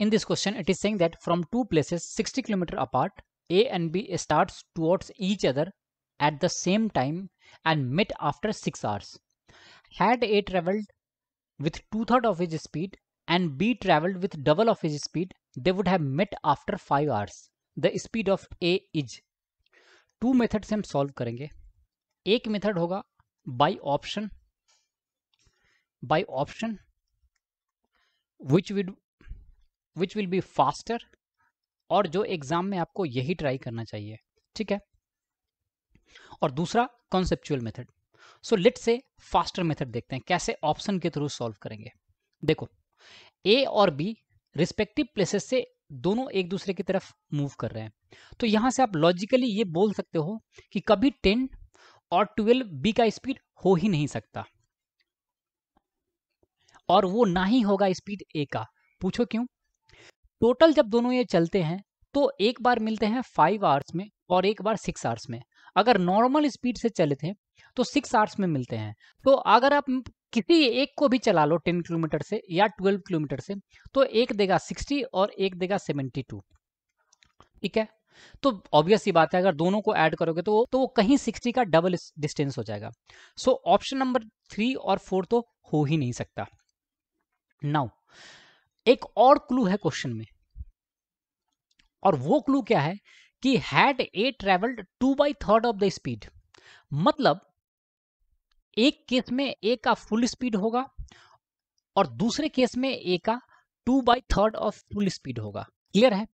In this question, it is saying that from two places 60 km apart, A and B starts towards each other at the same time and met after 6 hours. Had A traveled with two-thirds of his speed and B traveled with double of his speed, they would have met after 5 hours. The speed of A is. Two methods I am solving. करेंगे एक hoga होगा option by option which would which will be faster और जो exam में आपको यही try करना चाहिए ठीक है और दूसरा conceptual method so let's faster method देखते हैं कैसे ऑप्शन के थ्रू सॉल्व करेंगे देखो ए और बी रिस्पेक्टिव प्लेसेस से दोनों एक दूसरे की तरफ मूव कर रहे हैं तो यहां से आप लॉजिकली ये बोल सकते हो कि कभी टेन और ट्वेल्व बी का स्पीड हो ही नहीं सकता और वो ना ही होगा स्पीड ए का पूछो क्यों टोटल जब दोनों ये चलते हैं तो एक बार मिलते हैं फाइव आवर्स में और एक बार सिक्स आवर्स में अगर नॉर्मल स्पीड से चले थे तो सिक्स आवर्स में मिलते हैं तो अगर आप किसी एक को भी चला लो टेन किलोमीटर से या ट्वेल्व किलोमीटर से तो एक देगा सिक्सटी और एक देगा सेवेंटी टू ठीक है तो ऑब्वियस ही बात है अगर दोनों को ऐड करोगे तो तो वो कहीं सिक्सटी का डबल डिस्टेंस हो जाएगा सो ऑप्शन नंबर थ्री और फोर तो हो ही नहीं सकता नाउ एक और क्लू है क्वेश्चन में और वो क्लू क्या है कि had A travelled two by third of the speed मतलब एक केस में ए का फुल स्पीड होगा और दूसरे केस में ए का two by third of full speed होगा क्लियर है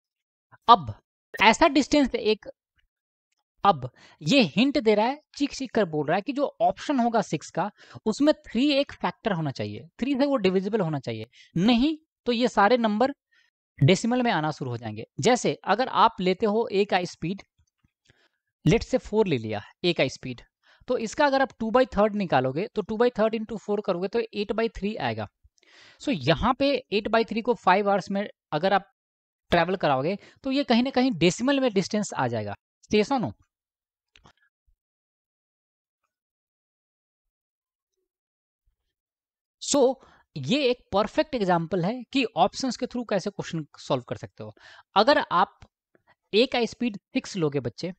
अब ऐसा डिस्टेंस एक अब ये हिंट दे रहा है चीख चीख कर बोल रहा है कि जो ऑप्शन होगा सिक्स का उसमें थ्री एक फैक्टर होना चाहिए थ्री से वो डिविजिबल होना चाहिए नहीं तो ये सारे नंबर डेसिमल में आना शुरू हो जाएंगे जैसे अगर आप लेते हो ए का स्पीड लेट से फोर ले लिया ए का स्पीड तो इसका अगर आप टू बाई थर्ड निकालोगे तो two by third into four करोगे तो एट बाई थ्री आएगा सो so, यहाँ पे एट बाई थ्री को फाइव आवर्स में अगर आप ट्रेवल कराओगे तो ये कहीं ना कहीं डेसिमल में डिस्टेंस आ जाएगा स्टेशन हो सो so, ये एक परफेक्ट एग्जाम्पल है कि ऑप्शंस के थ्रू कैसे क्वेश्चन सॉल्व कर सकते हो अगर आप ए का स्पीड सिक्स लोगे बच्चे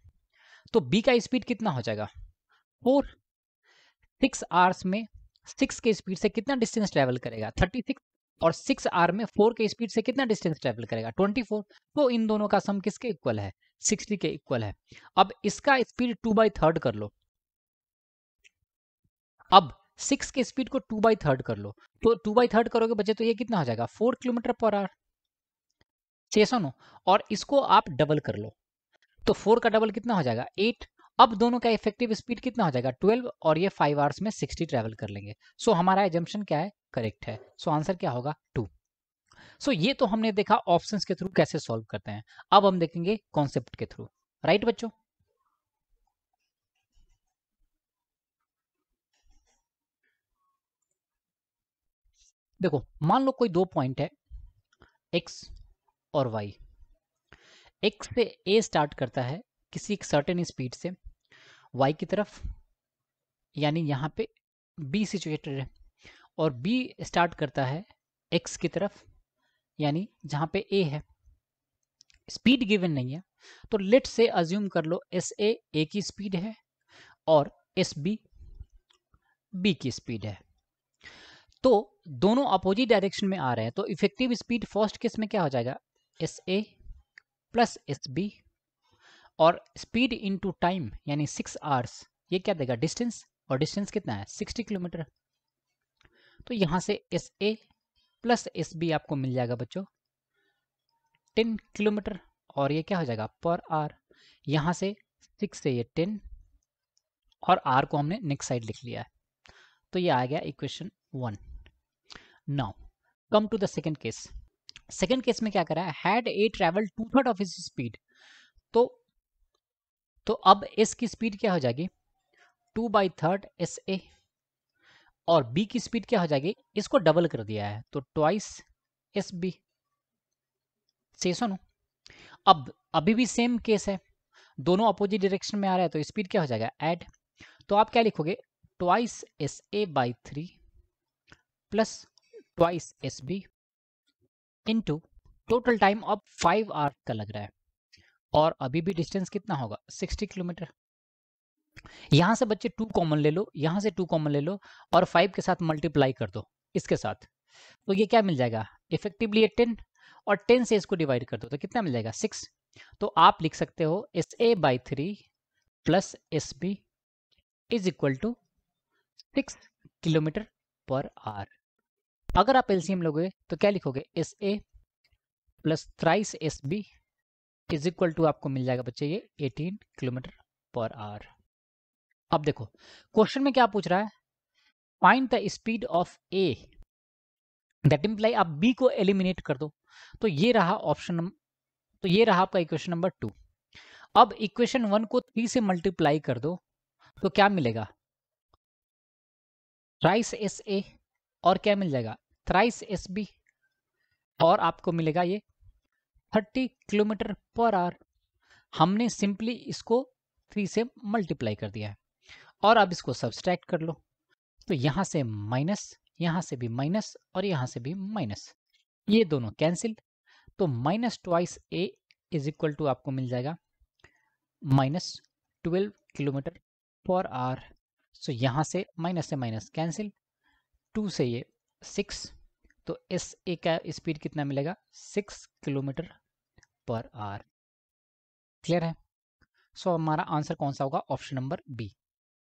तो बी का स्पीड कितना हो जाएगा फोर सिक्स आवर्स में सिक्स के स्पीड से कितना डिस्टेंस ट्रेवल करेगा थर्टी सिक्स और सिक्स आर में फोर के स्पीड से कितना डिस्टेंस ट्रेवल करेगा ट्वेंटी फोर तो इन दोनों का सम किसके इक्वल है सिक्सटी के इक्वल है अब इसका स्पीड टू बाई थर्ड कर लो अब सिक्स के स्पीड को टू बाई थर्ड कर लो तो टू बाई थर्ड करोगे बच्चे तो ये कितना हो जाएगा फोर किलोमीटर पर आवर छः सौ नो और इसको आप डबल कर लो तो फोर का डबल कितना हो जाएगा एट अब दोनों का इफेक्टिव स्पीड कितना हो जाएगा ट्वेल्व और ये फाइव आवर्स में सिक्सटी ट्रेवल कर लेंगे सो so, हमारा एजम्पन क्या है करेक्ट है सो so, आंसर क्या होगा टू सो so, ये तो हमने देखा ऑप्शन के थ्रू कैसे सॉल्व करते हैं अब हम देखेंगे कॉन्सेप्ट के थ्रू राइट बच्चों देखो मान लो कोई दो पॉइंट है एक्स और वाई एक्स पे ए स्टार्ट करता है किसी एक सर्टेन स्पीड से वाई की तरफ यानी यहाँ पे बी सिचुएटेड है और बी स्टार्ट करता है एक्स की तरफ यानी जहाँ पे ए है स्पीड गिवन नहीं है तो लेट से अज्यूम कर लो एस ए ए की स्पीड है और एस बी बी की स्पीड है तो दोनों अपोजिट डायरेक्शन में आ रहे हैं तो इफेक्टिव स्पीड फर्स्ट केस में क्या हो जाएगा S A plus S B और स्पीड इनटू टाइम यानी सिक्स आवर्स ये क्या देगा डिस्टेंस और डिस्टेंस कितना है सिक्सटी किलोमीटर तो यहां से S A plus S B आपको मिल जाएगा बच्चों टेन किलोमीटर और ये क्या हो जाएगा पर आर यहां से सिक्स से ये टेन और आर को हमने नेक्स्ट साइड लिख लिया है तो ये आ गया equation one now come to the second case second case में क्या करा है had A travel two third of its speed तो तो अब एस की स्पीड क्या हो जाएगी two by third S A और बी की स्पीड क्या हो जाएगी इसको डबल कर दिया है तो ट्वाइस एस बी से सुनो अब अभी भी सेम केस है दोनों अपोजिट डायरेक्शन में आ रहा है तो स्पीड क्या हो जाएगा एड तो आप क्या लिखोगे twice S A by three plus twice S B total time अब फाइव आर का लग रहा है और अभी भी डिस्टेंस कितना होगा सिक्सटी किलोमीटर यहां से बच्चे टू कॉमन ले लो यहां से टू कॉमन ले लो और फाइव के साथ मल्टीप्लाई कर दो इसके साथ तो ये क्या मिल जाएगा इफेक्टिवली टेन और टेन से इसको डिवाइड कर दो तो कितना मिल जाएगा सिक्स तो आप लिख सकते हो S A by three plus S B is equal to six kilometre per hour अगर आप एल्सियम लोगे तो क्या लिखोगे S A plus thrice S B is equal to आपको मिल जाएगा बच्चे ये 18 किलोमीटर पर आवर अब देखो क्वेश्चन में क्या पूछ रहा है find the speed of A that imply आप बी को एलिमिनेट कर दो तो ये रहा ऑप्शन तो ये रहा आपका इक्वेशन नंबर टू अब इक्वेशन वन को थ्री से मल्टीप्लाई कर दो तो क्या मिलेगा राइस एस ए और क्या मिल जाएगा थ्राइस एस और आपको मिलेगा ये 30 किलोमीटर पर आवर हमने सिंपली इसको थ्री से मल्टीप्लाई कर दिया है और अब इसको सब्सट्रैक्ट कर लो तो यहाँ से माइनस यहाँ से भी माइनस और यहाँ से भी माइनस ये दोनों कैंसिल तो minus twice A is equal to आपको मिल जाएगा minus twelve kilometre per hour so यहाँ से माइनस से माइनस कैंसिल टू से ये सिक्स तो एस ए का स्पीड कितना मिलेगा six kilometre per hour clear है सो so, हमारा आंसर कौन सा होगा ऑप्शन नंबर बी